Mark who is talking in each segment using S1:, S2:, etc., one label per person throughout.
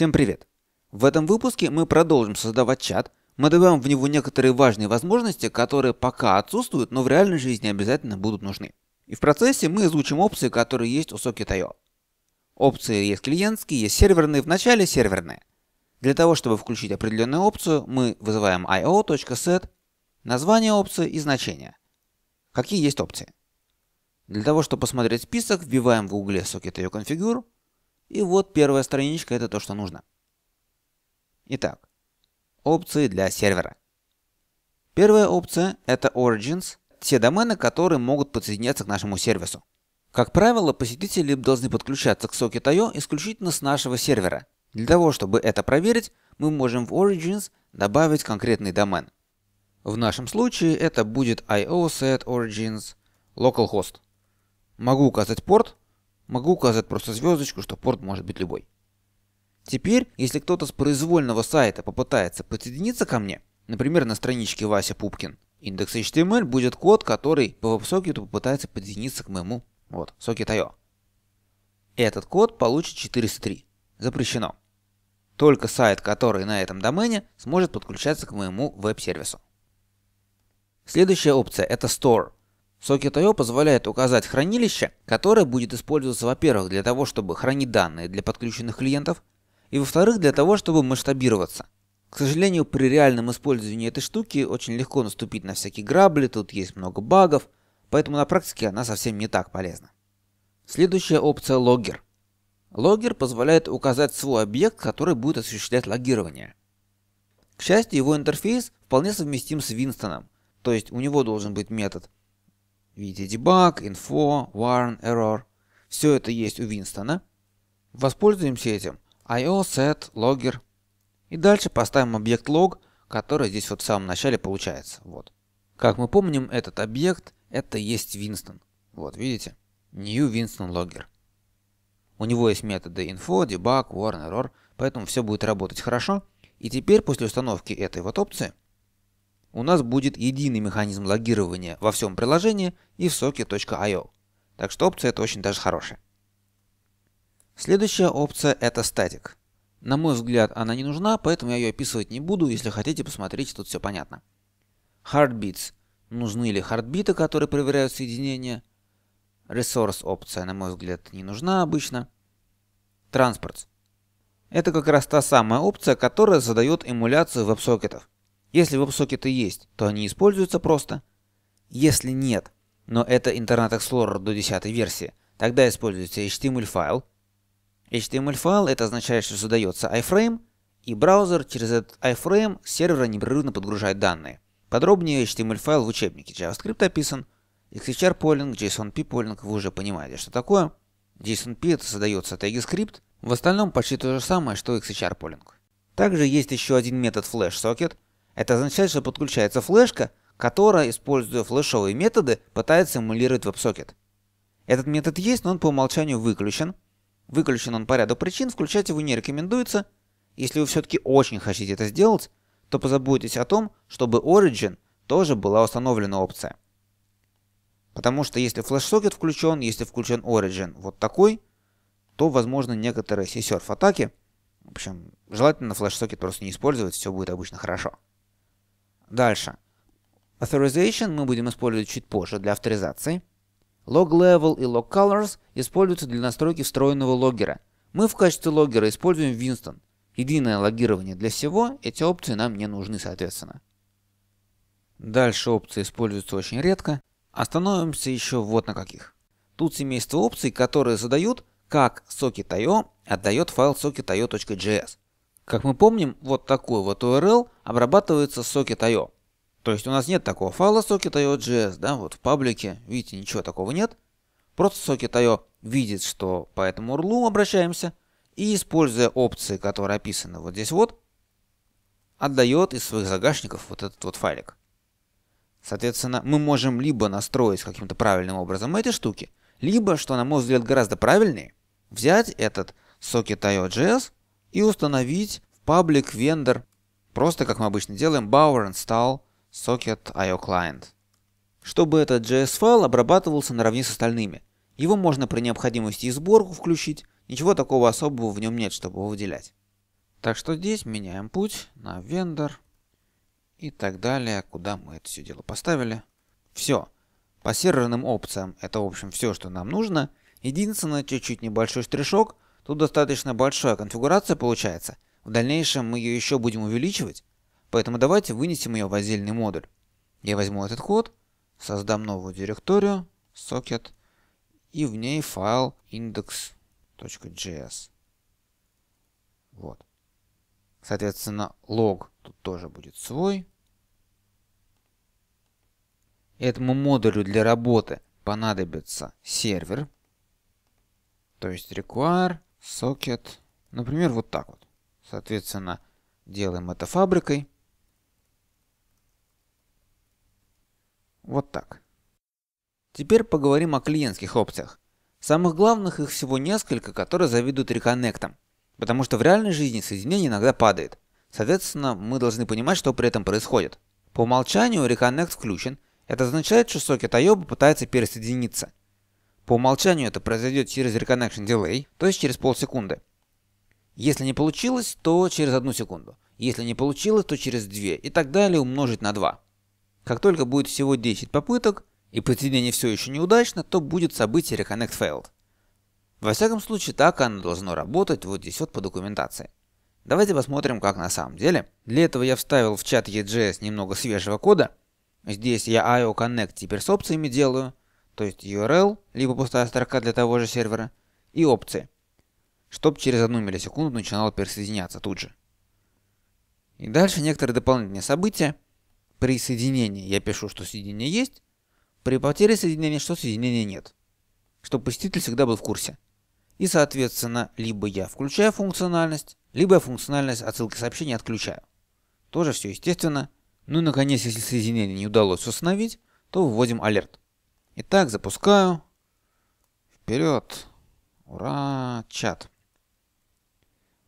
S1: Всем привет! В этом выпуске мы продолжим создавать чат, мы добавим в него некоторые важные возможности, которые пока отсутствуют, но в реальной жизни обязательно будут нужны. И в процессе мы изучим опции, которые есть у Socket.io. Опции есть клиентские, есть серверные, вначале серверные. Для того, чтобы включить определенную опцию, мы вызываем io.set, название опции и значение. Какие есть опции? Для того, чтобы посмотреть список, вбиваем в угле Socket.io Configure, и вот первая страничка это то, что нужно. Итак, опции для сервера. Первая опция это Origins, те домены, которые могут подсоединяться к нашему сервису. Как правило, посетители должны подключаться к Socket.io исключительно с нашего сервера. Для того, чтобы это проверить, мы можем в Origins добавить конкретный домен. В нашем случае это будет io set origins localhost. Могу указать порт, Могу указать просто звездочку, что порт может быть любой. Теперь, если кто-то с произвольного сайта попытается подсоединиться ко мне, например, на страничке Вася Пупкин, индекс HTML будет код, который по веб-сокету попытается подсоединиться к моему, вот, сокет.io. Этот код получит 403. Запрещено. Только сайт, который на этом домене, сможет подключаться к моему веб-сервису. Следующая опция это Store. Сокет I.O. позволяет указать хранилище, которое будет использоваться, во-первых, для того, чтобы хранить данные для подключенных клиентов, и во-вторых, для того, чтобы масштабироваться. К сожалению, при реальном использовании этой штуки очень легко наступить на всякие грабли, тут есть много багов, поэтому на практике она совсем не так полезна. Следующая опция – логгер. Логгер позволяет указать свой объект, который будет осуществлять логирование. К счастью, его интерфейс вполне совместим с Винстоном, то есть у него должен быть метод – Видите, debug, info, warn, error. Все это есть у Винстона. Воспользуемся этим. io set logger. И дальше поставим объект log, который здесь вот в самом начале получается. Вот. Как мы помним, этот объект это есть Винстон. Вот, видите? New Winston Logger. У него есть методы info, debug, warn, error, поэтому все будет работать хорошо. И теперь после установки этой вот опции у нас будет единый механизм логирования во всем приложении и в socket.io. Так что опция это очень даже хорошая. Следующая опция это Static. На мой взгляд она не нужна, поэтому я ее описывать не буду, если хотите посмотреть, тут все понятно. Heartbeats. Нужны ли хардбиты, которые проверяют соединение? Resource опция, на мой взгляд, не нужна обычно. Transports. Это как раз та самая опция, которая задает эмуляцию веб-сокетов. Если веб-сокеты есть, то они используются просто. Если нет, но это Internet Explorer до 10 версии, тогда используется HTML-файл. HTML-файл это означает, что задается iframe, и браузер через этот iframe с сервера непрерывно подгружает данные. Подробнее HTML-файл в учебнике JavaScript описан, XHR полинг, JSONP полинг, вы уже понимаете, что такое. JSONP это создается теги скрипт, в остальном почти то же самое, что XHR полинг. Также есть еще один метод flash socket, это означает, что подключается флешка, которая, используя флешовые методы, пытается эмулировать веб-сокет. Этот метод есть, но он по умолчанию выключен. Выключен он по ряду причин, включать его не рекомендуется. Если вы все-таки очень хотите это сделать, то позаботьтесь о том, чтобы Origin тоже была установлена опция. Потому что если флеш-сокет включен, если включен Origin вот такой, то возможно некоторые C-Surf атаки. В общем, желательно флеш-сокет просто не использовать, все будет обычно хорошо. Дальше. Authorization мы будем использовать чуть позже для авторизации. Log Level и Log Colors используются для настройки встроенного логгера. Мы в качестве логгера используем Winston. Единое логирование для всего, эти опции нам не нужны соответственно. Дальше опции используются очень редко. Остановимся еще вот на каких. Тут семейство опций, которые задают, как Socket.io отдает файл socket.io.js. Как мы помним, вот такой вот URL обрабатывается socket.io. То есть у нас нет такого файла socket.io.js, да, вот в паблике, видите, ничего такого нет. Просто socket.io видит, что по этому URL обращаемся, и используя опции, которые описаны вот здесь вот, отдает из своих загашников вот этот вот файлик. Соответственно, мы можем либо настроить каким-то правильным образом эти штуки, либо, что на мой взгляд гораздо правильнее, взять этот socket.io.js и установить в public vendor, просто как мы обычно делаем, bower install socket io client. Чтобы этот JS-файл обрабатывался наравне с остальными. Его можно при необходимости и сборку включить, ничего такого особого в нем нет, чтобы его выделять. Так что здесь меняем путь на vendor и так далее, куда мы это все дело поставили. Все. По серверным опциям это, в общем, все, что нам нужно. Единственное, чуть-чуть небольшой штришок – Тут достаточно большая конфигурация получается. В дальнейшем мы ее еще будем увеличивать. Поэтому давайте вынесем ее в отдельный модуль. Я возьму этот код, создам новую директорию, socket, и в ней файл index.js. Вот. Соответственно, лог тут тоже будет свой. Этому модулю для работы понадобится сервер, то есть require сокет, например, вот так вот. Соответственно, делаем это фабрикой. Вот так. Теперь поговорим о клиентских опциях. Самых главных их всего несколько, которые завидуют реконнектам. Потому что в реальной жизни соединение иногда падает. Соответственно, мы должны понимать, что при этом происходит. По умолчанию реконнект включен. Это означает, что сокет IOBA пытается пересоединиться. По умолчанию это произойдет через Reconnection Delay, то есть через полсекунды. Если не получилось, то через одну секунду. Если не получилось, то через две и так далее умножить на 2. Как только будет всего 10 попыток, и подсоединение все еще неудачно, то будет событие Reconnect Failed. Во всяком случае, так оно должно работать, вот здесь вот по документации. Давайте посмотрим, как на самом деле. Для этого я вставил в чат EJS немного свежего кода. Здесь я IO Connect теперь с опциями делаю то есть URL, либо пустая строка для того же сервера, и опции, чтоб через одну миллисекунду начинало присоединяться тут же. И дальше некоторые дополнительные события. При соединении я пишу, что соединение есть, при потере соединения, что соединения нет. Чтобы посетитель всегда был в курсе. И соответственно, либо я включаю функциональность, либо я функциональность отсылки сообщения отключаю. Тоже все естественно. Ну и наконец, если соединение не удалось установить, то вводим алерт. Итак, запускаю. Вперед. Ура, чат.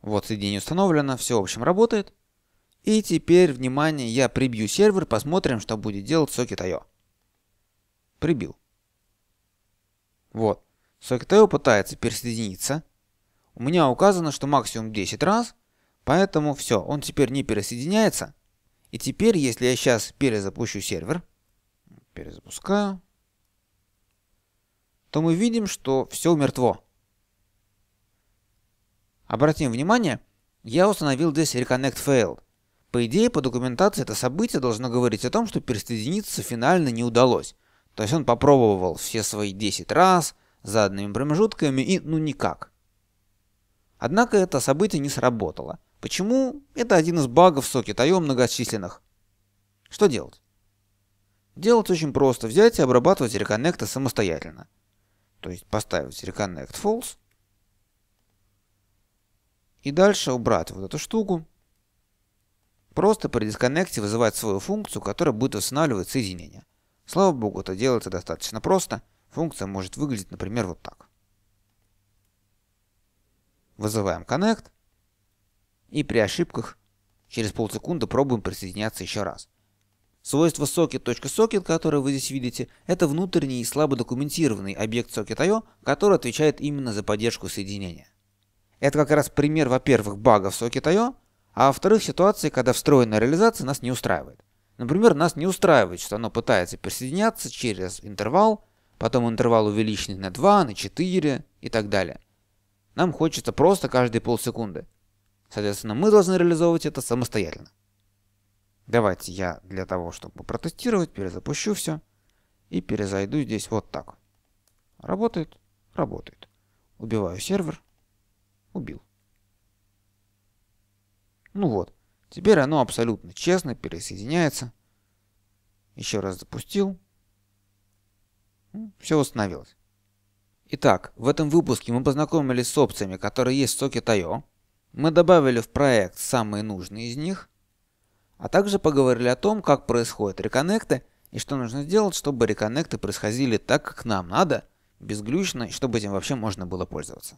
S1: Вот соединение установлено, все в общем работает. И теперь, внимание, я прибью сервер, посмотрим, что будет делать Socket.io. Прибил. Вот. Socket.io пытается пересоединиться. У меня указано, что максимум 10 раз, поэтому все, он теперь не пересоединяется. И теперь, если я сейчас перезапущу сервер, перезапускаю, то мы видим, что все мертво. Обратим внимание, я установил здесь reconnect fail. По идее, по документации это событие должно говорить о том, что присоединиться финально не удалось. То есть он попробовал все свои 10 раз, за заданными промежутками и ну никак. Однако это событие не сработало. Почему? Это один из багов сокет.io а многочисленных. Что делать? Делать очень просто. Взять и обрабатывать реконнекты самостоятельно. То есть поставить reconnect false. И дальше убрать вот эту штуку. Просто при дисконнекте вызывать свою функцию, которая будет восстанавливать соединение. Слава богу, это делается достаточно просто. Функция может выглядеть, например, вот так. Вызываем connect. И при ошибках через полсекунды пробуем присоединяться еще раз. Свойство socket.socket, которое вы здесь видите, это внутренний и слабо документированный объект socket.io, который отвечает именно за поддержку соединения. Это как раз пример, во-первых, багов socket.io, а во-вторых, ситуации, когда встроенная реализация нас не устраивает. Например, нас не устраивает, что оно пытается присоединяться через интервал, потом интервал увеличенный на 2, на 4 и так далее. Нам хочется просто каждые полсекунды. Соответственно, мы должны реализовывать это самостоятельно. Давайте я для того, чтобы протестировать, перезапущу все. И перезайду здесь вот так. Работает? Работает. Убиваю сервер. Убил. Ну вот. Теперь оно абсолютно честно пересоединяется. Еще раз запустил. Ну, все восстановилось. Итак, в этом выпуске мы познакомились с опциями, которые есть в Socket.io. Мы добавили в проект самые нужные из них а также поговорили о том, как происходят реконнекты и что нужно сделать, чтобы реконнекты происходили так, как нам надо, безглючно, и чтобы этим вообще можно было пользоваться.